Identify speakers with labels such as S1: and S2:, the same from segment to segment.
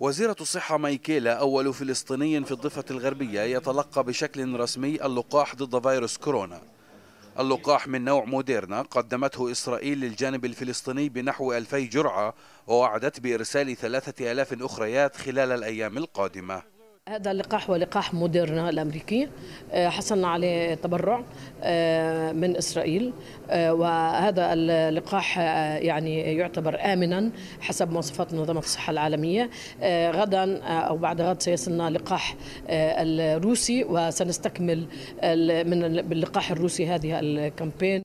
S1: وزيرة الصحة مايكيلا أول فلسطيني في الضفة الغربية يتلقى بشكل رسمي اللقاح ضد فيروس كورونا اللقاح من نوع موديرنا قدمته إسرائيل للجانب الفلسطيني بنحو ألفي جرعة ووعدت بإرسال ثلاثة ألاف أخريات خلال الأيام القادمة
S2: هذا اللقاح هو لقاح موديرنا الامريكي آه، حصلنا عليه تبرع آه، من اسرائيل آه، وهذا اللقاح يعني يعتبر امنا حسب مواصفات منظمه الصحه العالميه غدا او بعد غد سيصلنا لقاح الروسي وسنستكمل من باللقاح الروسي هذه الكامبين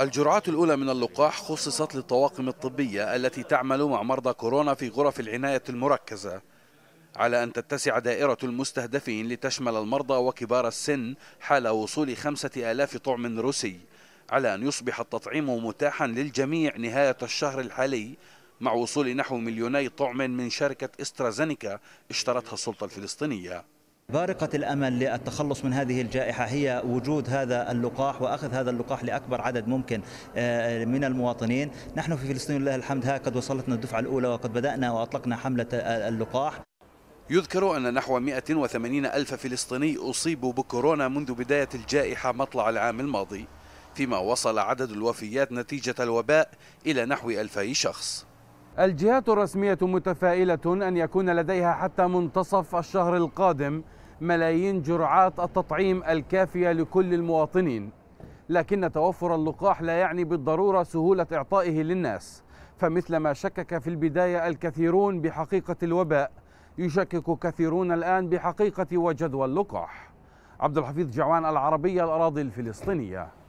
S1: الجرعات الأولى من اللقاح خصصت للطواقم الطبية التي تعمل مع مرضى كورونا في غرف العناية المركزة على أن تتسع دائرة المستهدفين لتشمل المرضى وكبار السن حال وصول خمسة آلاف طعم روسي على أن يصبح التطعيم متاحا للجميع نهاية الشهر الحالي مع وصول نحو مليوني طعم من شركة استرازينيكا اشترتها السلطة الفلسطينية
S3: بارقة الأمل للتخلص من هذه الجائحة هي وجود هذا اللقاح وأخذ هذا اللقاح لأكبر عدد ممكن آه، من المواطنين نحن في فلسطين الله الحمد هكذا وصلتنا الدفعة الأولى وقد بدأنا وأطلقنا حملة آه، اللقاح
S1: يذكر أن نحو 180 ألف فلسطيني أصيبوا بكورونا منذ بداية الجائحة مطلع العام الماضي فيما وصل عدد الوفيات نتيجة الوباء إلى نحو ألفي شخص الجهات الرسمية متفائلة أن يكون لديها حتى منتصف الشهر القادم ملايين جرعات التطعيم الكافية لكل المواطنين لكن توفر اللقاح لا يعني بالضرورة سهولة إعطائه للناس فمثلما شكك في البداية الكثيرون بحقيقة الوباء يشكك كثيرون الآن بحقيقة وجدوى اللقاح عبد الحفيظ جعوان العربية الأراضي الفلسطينية